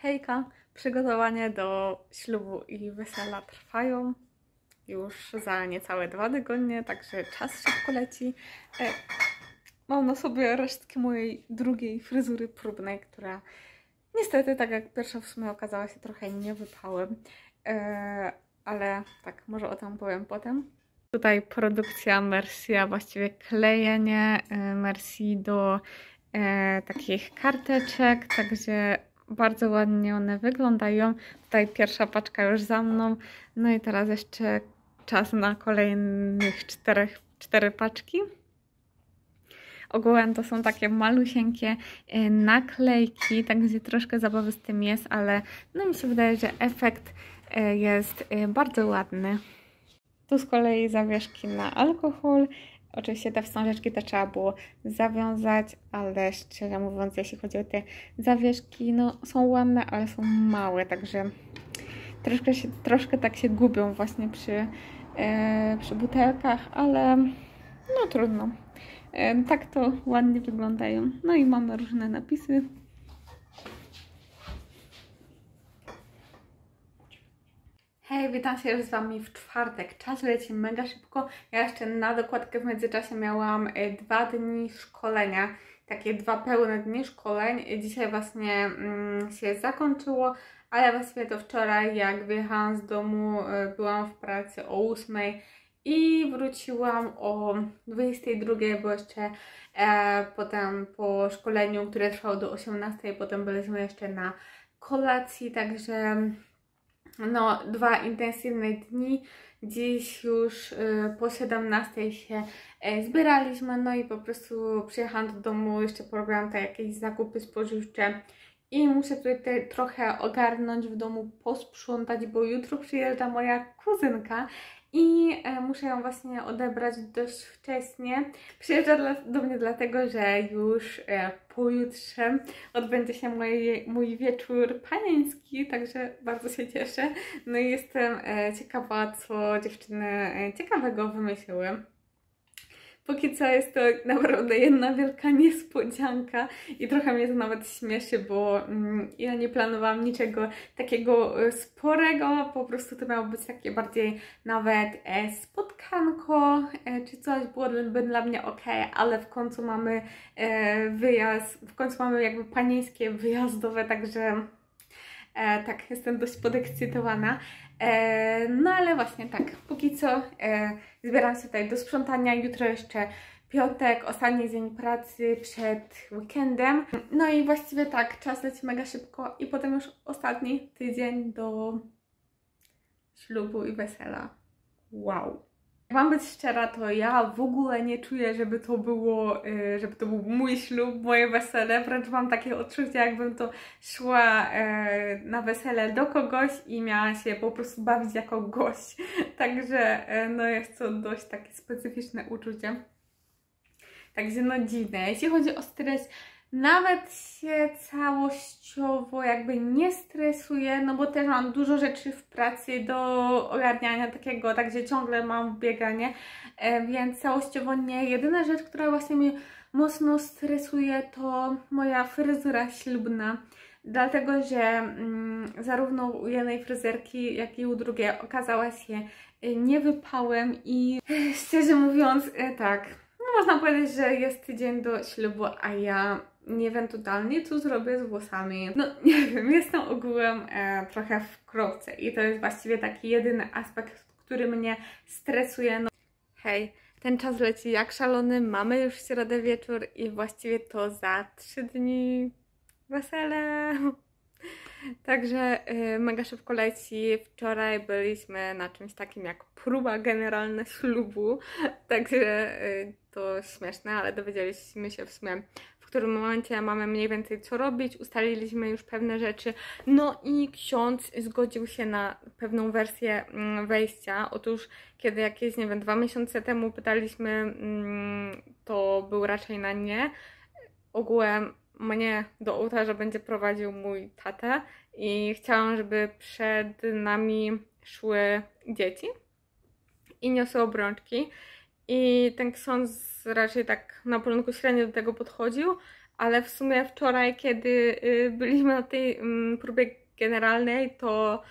Hejka! Przygotowania do ślubu i wesela trwają już za niecałe dwa tygodnie, także czas szybko leci. E, mam na sobie resztki mojej drugiej fryzury próbnej, która niestety, tak jak pierwsza w sumie okazała się trochę niewypałem, e, ale tak, może o tym powiem potem. Tutaj produkcja Merci, a właściwie klejenie e, Merci do takich karteczek, także bardzo ładnie one wyglądają. Tutaj pierwsza paczka już za mną. No i teraz jeszcze czas na kolejnych czterech, cztery paczki. Ogółem to są takie malusieńkie y, naklejki, także troszkę zabawy z tym jest, ale no mi się wydaje, że efekt y, jest y, bardzo ładny. Tu z kolei zawieszki na alkohol, Oczywiście te wstążeczki też trzeba było zawiązać, ale szczerze mówiąc, jeśli chodzi o te zawieszki, no są ładne, ale są małe, także troszkę, się, troszkę tak się gubią właśnie przy, e, przy butelkach, ale no trudno. E, tak to ładnie wyglądają. No i mamy różne napisy, witam się już z Wami w czwartek. Czas leci mega szybko. Ja jeszcze na dokładkę w międzyczasie miałam e, dwa dni szkolenia, takie dwa pełne dni szkoleń. Dzisiaj właśnie mm, się zakończyło, ale właściwie to wczoraj, jak wyjechałam z domu, e, byłam w pracy o 8 i wróciłam o 22, bo jeszcze e, potem po szkoleniu, które trwało do 18, potem byliśmy jeszcze na kolacji, także no, dwa intensywne dni. Dziś już y, po 17 się e, zbieraliśmy, no i po prostu przyjechałam do domu, jeszcze program te jakieś zakupy spożywcze i muszę tutaj te, trochę ogarnąć w domu, posprzątać, bo jutro przyjeżdża moja kuzynka i e, muszę ją właśnie odebrać dość wcześnie. Przyjeżdża dla, do mnie dlatego, że już e, pojutrze odbędzie się mój wieczór panieński, także bardzo się cieszę. No i jestem e, ciekawa, co dziewczyny ciekawego wymyśliły póki co jest to naprawdę jedna wielka niespodzianka i trochę mnie to nawet śmieszy, bo mm, ja nie planowałam niczego takiego e, sporego, po prostu to miało być takie bardziej nawet e, spotkanko e, czy coś byłoby dla mnie ok, ale w końcu mamy e, wyjazd, w końcu mamy jakby panieńskie wyjazdowe, także e, tak, jestem dość podekscytowana. E, no ale właśnie tak, póki co e, zbieram się tutaj do sprzątania, jutro jeszcze piątek, ostatni dzień pracy przed weekendem. No i właściwie tak, czas leci mega szybko i potem już ostatni tydzień do ślubu i wesela. Wow! Mam być szczera, to ja w ogóle nie czuję, żeby to było, y, żeby to był mój ślub, moje wesele. Wręcz mam takie odczucie, jakbym to szła e, na wesele do kogoś i miała się po prostu bawić jako gość. Także e, no jest to dość takie specyficzne uczucie. Także no dziwne. Jeśli chodzi o stres, nawet się całościowo jakby nie stresuję, no bo też mam dużo rzeczy w pracy do ogarniania takiego, tak gdzie ciągle mam bieganie, e, więc całościowo nie. Jedyna rzecz, która właśnie mnie mocno stresuje to moja fryzura ślubna. Dlatego, że mm, zarówno u jednej fryzerki, jak i u drugiej okazała się e, niewypałem i e, szczerze mówiąc, tak, no można powiedzieć, że jest tydzień do ślubu, a ja nie wiem totalnie, co zrobię z włosami. No nie wiem, jestem ogółem e, trochę w krowce i to jest właściwie taki jedyny aspekt, który mnie stresuje. No. Hej, ten czas leci jak szalony, mamy już środę wieczór i właściwie to za trzy dni wesele. Także yy, mega szybko leci. Wczoraj byliśmy na czymś takim jak próba generalna ślubu, także y, to śmieszne, ale dowiedzieliśmy się w sumie którym momencie mamy mniej więcej co robić, ustaliliśmy już pewne rzeczy, no i ksiądz zgodził się na pewną wersję mm, wejścia. Otóż, kiedy jakieś, nie wiem, dwa miesiące temu pytaliśmy, mm, to był raczej na nie. Ogółem mnie do ołtarza będzie prowadził mój tatę i chciałam, żeby przed nami szły dzieci i niosły obrączki. I ten ksiądz raczej tak na początku średnio do tego podchodził, ale w sumie wczoraj, kiedy y, byliśmy na tej mm, próbie generalnej, to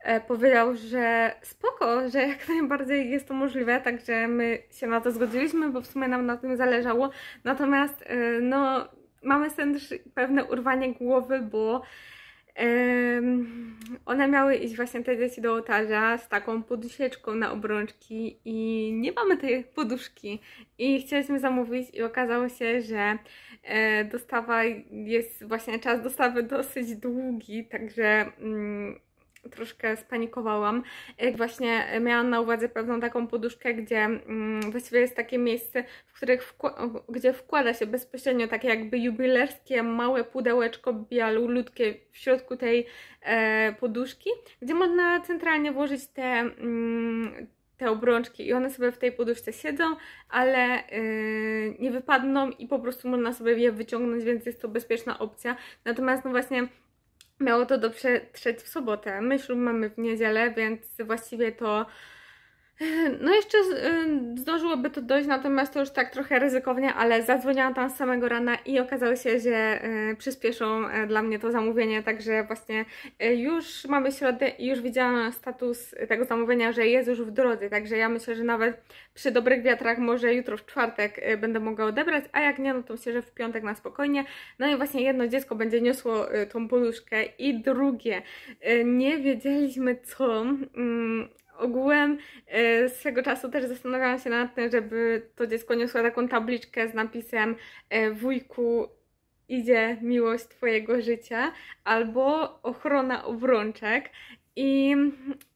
e, powiedział, że spoko, że jak najbardziej jest to możliwe, także my się na to zgodziliśmy, bo w sumie nam na tym zależało. Natomiast y, no, mamy też pewne urwanie głowy, bo one miały iść właśnie te dzieci do ołtarza z taką poduszeczką na obrączki i nie mamy tej poduszki. I chcieliśmy zamówić i okazało się, że e, dostawa jest właśnie czas dostawy dosyć długi, także mm, troszkę spanikowałam. E, właśnie miałam na uwadze pewną taką poduszkę, gdzie mm, właściwie jest takie miejsce, w których gdzie wkłada się bezpośrednio takie jakby jubilerskie małe pudełeczko bialutkie w środku tej e, poduszki, gdzie można centralnie włożyć te mm, te obrączki i one sobie w tej poduszce siedzą, ale e, nie wypadną i po prostu można sobie je wyciągnąć, więc jest to bezpieczna opcja. Natomiast no właśnie Miało to dotrzeć w sobotę. My ślub mamy w niedzielę, więc właściwie to no jeszcze y, zdążyłoby to dojść, natomiast to już tak trochę ryzykownie, ale zadzwoniłam tam z samego rana i okazało się, że y, przyspieszą y, dla mnie to zamówienie, także właśnie już mamy środę i już widziałam status tego zamówienia, że jest już w drodze, także ja myślę, że nawet przy dobrych wiatrach może jutro w czwartek będę mogła odebrać, a jak nie, no to myślę, że w piątek na spokojnie. No i właśnie jedno dziecko będzie niosło tą poduszkę i drugie, nie wiedzieliśmy co mm, ogółem y, swego czasu też zastanawiałam się nad tym, żeby to dziecko niosło taką tabliczkę z napisem y, wujku idzie miłość twojego życia albo ochrona obrączek i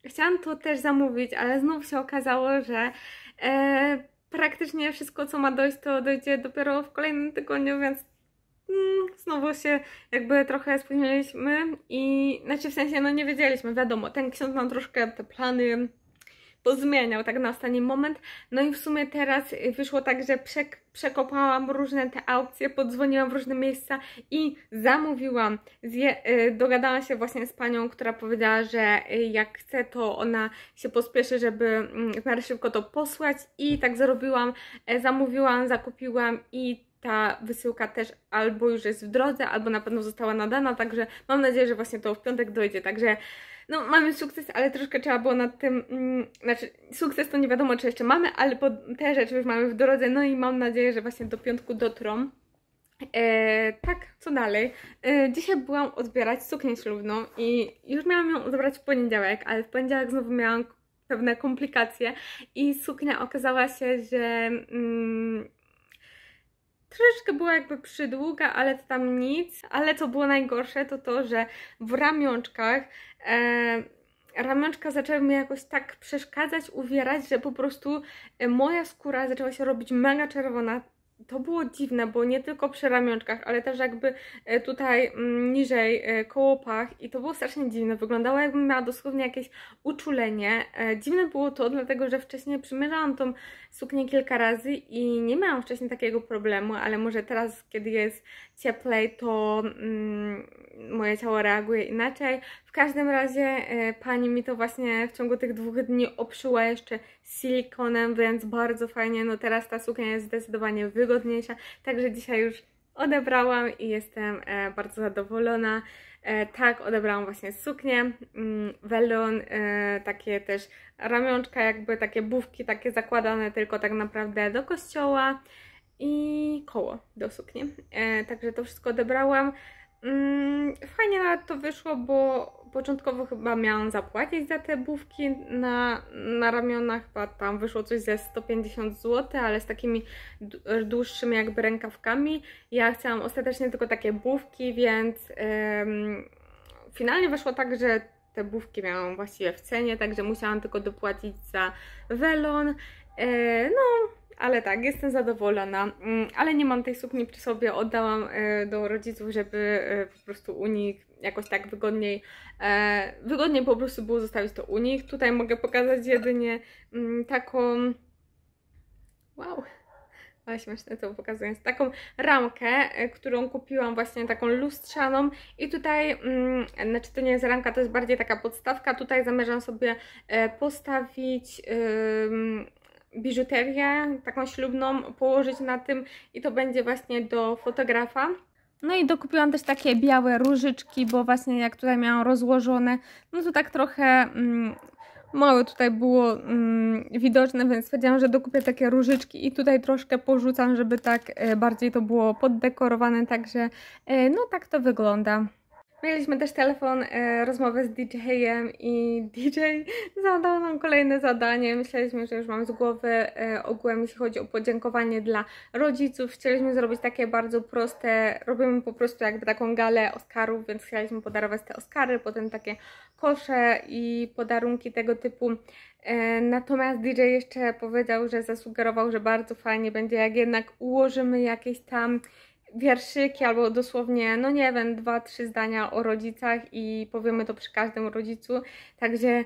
chciałam to też zamówić, ale znów się okazało, że y, praktycznie wszystko co ma dojść to dojdzie dopiero w kolejnym tygodniu, więc Mm, znowu się jakby trochę spóźniliśmy i znaczy w sensie no nie wiedzieliśmy, wiadomo, ten ksiądz nam troszkę te plany pozmieniał tak na ostatni moment, no i w sumie teraz wyszło tak, że przek przekopałam różne te aukcje, podzwoniłam w różne miejsca i zamówiłam, Zje y, dogadałam się właśnie z panią, która powiedziała, że y, jak chce to ona się pospieszy, żeby mm, w miarę szybko to posłać i tak zrobiłam, e, zamówiłam, zakupiłam i ta wysyłka też albo już jest w drodze, albo na pewno została nadana, także mam nadzieję, że właśnie to w piątek dojdzie, także no mamy sukces, ale troszkę trzeba było nad tym, mm, znaczy sukces to nie wiadomo czy jeszcze mamy, ale po, te rzeczy już mamy w drodze, no i mam nadzieję, że właśnie do piątku dotrą. E, tak, co dalej? E, dzisiaj byłam odbierać suknię ślubną i już miałam ją odebrać w poniedziałek, ale w poniedziałek znowu miałam pewne komplikacje i suknia okazała się, że... Mm, troszeczkę była jakby przydługa, ale to tam nic. Ale co było najgorsze, to to, że w ramionczkach e, ramionczka zaczęły mi jakoś tak przeszkadzać, uwierać, że po prostu e, moja skóra zaczęła się robić mega czerwona, to było dziwne, bo nie tylko przy ramionczkach, ale też jakby e, tutaj mm, niżej e, koło pach i to było strasznie dziwne. Wyglądała jakbym miała dosłownie jakieś uczulenie. E, dziwne było to, dlatego że wcześniej przymierzałam tą suknię kilka razy i nie miałam wcześniej takiego problemu, ale może teraz, kiedy jest cieplej, to mm, moje ciało reaguje inaczej. W każdym razie pani mi to właśnie w ciągu tych dwóch dni obszyła jeszcze silikonem, więc bardzo fajnie. No teraz ta suknia jest zdecydowanie wy wygodniejsza. Także dzisiaj już odebrałam i jestem e, bardzo zadowolona. E, tak, odebrałam właśnie suknię, mm, welon, e, takie też ramionczka, jakby takie bufki, takie zakładane tylko tak naprawdę do kościoła i koło do sukni. Także to wszystko odebrałam. Mm, fajnie nawet to wyszło, bo początkowo chyba miałam zapłacić za te bufki na, na ramionach, chyba tam wyszło coś ze 150 zł, ale z takimi dłuższymi jakby rękawkami. Ja chciałam ostatecznie tylko takie bufki, więc ym, finalnie wyszło tak, że te bufki miałam właściwie w cenie, także musiałam tylko dopłacić za welon. Yy, no, ale tak, jestem zadowolona, mm, ale nie mam tej sukni przy sobie, oddałam e, do rodziców, żeby e, po prostu u nich jakoś tak wygodniej, e, wygodniej po prostu było zostawić to u nich. Tutaj mogę pokazać jedynie mm, taką, wow, ale myślę, to pokazując, taką ramkę, którą kupiłam właśnie taką lustrzaną i tutaj, mm, znaczy to nie jest ramka, to jest bardziej taka podstawka, tutaj zamierzam sobie postawić... Yy, biżuterię taką ślubną położyć na tym i to będzie właśnie do fotografa. No i dokupiłam też takie białe różyczki, bo właśnie jak tutaj miałam rozłożone, no to tak trochę mm, mało tutaj było mm, widoczne, więc stwierdziłam, że dokupię takie różyczki i tutaj troszkę porzucam, żeby tak e, bardziej to było poddekorowane, także e, no tak to wygląda. Mieliśmy też telefon, e, rozmowę z DJ-em i DJ zadał nam kolejne zadanie. Myśleliśmy, że już mam z głowy e, ogółem, jeśli chodzi o podziękowanie dla rodziców. Chcieliśmy zrobić takie bardzo proste, robimy po prostu jakby taką galę Oscarów, więc chcieliśmy podarować te Oscary, potem takie kosze i podarunki tego typu. E, natomiast DJ jeszcze powiedział, że zasugerował, że bardzo fajnie będzie, jak jednak ułożymy jakieś tam wierszyki albo dosłownie, no nie wiem, dwa, trzy zdania o rodzicach i powiemy to przy każdym rodzicu. Także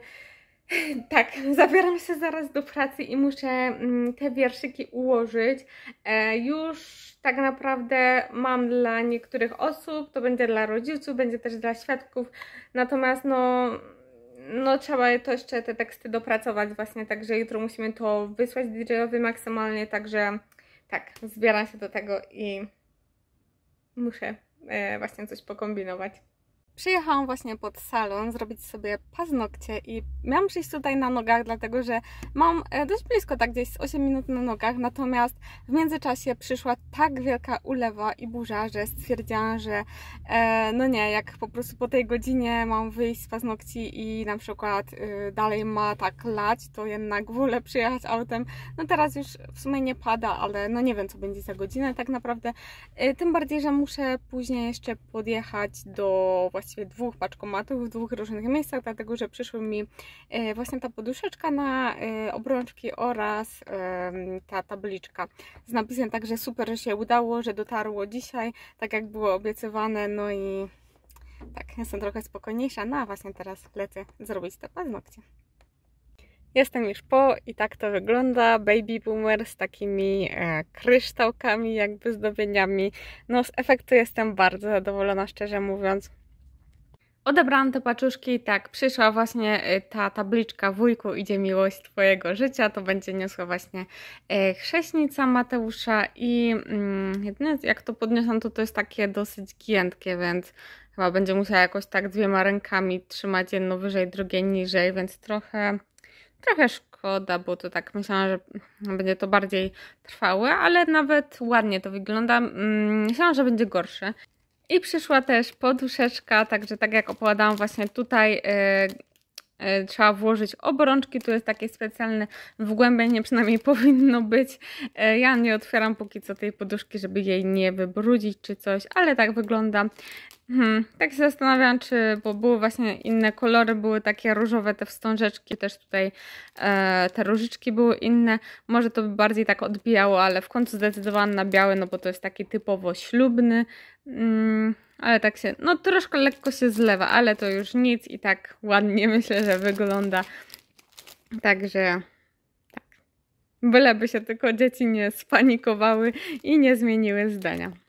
tak, zabieram się zaraz do pracy i muszę mm, te wierszyki ułożyć. E, już tak naprawdę mam dla niektórych osób, to będzie dla rodziców, będzie też dla świadków. Natomiast no, no trzeba to jeszcze te teksty dopracować właśnie, także jutro musimy to wysłać DJ-owi maksymalnie, także tak, zbieram się do tego i muszę e, właśnie coś pokombinować. Przyjechałam właśnie pod salon zrobić sobie paznokcie i miałam przyjść tutaj na nogach, dlatego że mam e, dość blisko, tak gdzieś z 8 minut na nogach, natomiast w międzyczasie przyszła tak wielka ulewa i burza, że stwierdziłam, że e, no nie, jak po prostu po tej godzinie mam wyjść z paznokci i na przykład y, dalej ma tak lać, to jednak ogóle przyjechać autem. No teraz już w sumie nie pada, ale no nie wiem, co będzie za godzinę tak naprawdę. Y, tym bardziej, że muszę później jeszcze podjechać do właśnie właściwie dwóch paczkomatów w dwóch różnych miejscach, dlatego że przyszły mi e, właśnie ta poduszeczka na e, obrączki oraz e, ta tabliczka z napisem, także super, że się udało, że dotarło dzisiaj, tak jak było obiecywane, no i tak, jestem trochę spokojniejsza, no a właśnie teraz lecę zrobić te paznokcie. Jestem już po i tak to wygląda. Baby boomer z takimi e, kryształkami, jakby zdobieniami. No z efektu jestem bardzo zadowolona, szczerze mówiąc. Odebrałam te paczuszki i tak, przyszła właśnie y, ta tabliczka wujku idzie miłość twojego życia, to będzie niosła właśnie y, chrześnica Mateusza i mm, jedyne jak to podniosłam to to jest takie dosyć giętkie, więc chyba będzie musiała jakoś tak dwiema rękami trzymać jedno wyżej, drugie niżej, więc trochę, trochę szkoda, bo to tak myślałam, że mm, będzie to bardziej trwałe, ale nawet ładnie to wygląda. Mm, myślałam, że będzie gorsze. I przyszła też poduszeczka, także tak jak opowiadałam właśnie tutaj yy, yy, trzeba włożyć obrączki, tu jest takie specjalne wgłębienie, przynajmniej powinno być. Yy, ja nie otwieram póki co tej poduszki, żeby jej nie wybrudzić czy coś, ale tak wygląda. Hmm, tak się zastanawiam, czy, bo były właśnie inne kolory, były takie różowe te wstążeczki, też tutaj e, te różyczki były inne, może to by bardziej tak odbijało, ale w końcu zdecydowałam na biały, no bo to jest taki typowo ślubny, mm, ale tak się, no troszkę lekko się zlewa, ale to już nic i tak ładnie myślę, że wygląda, także tak, byleby się tylko dzieci nie spanikowały i nie zmieniły zdania.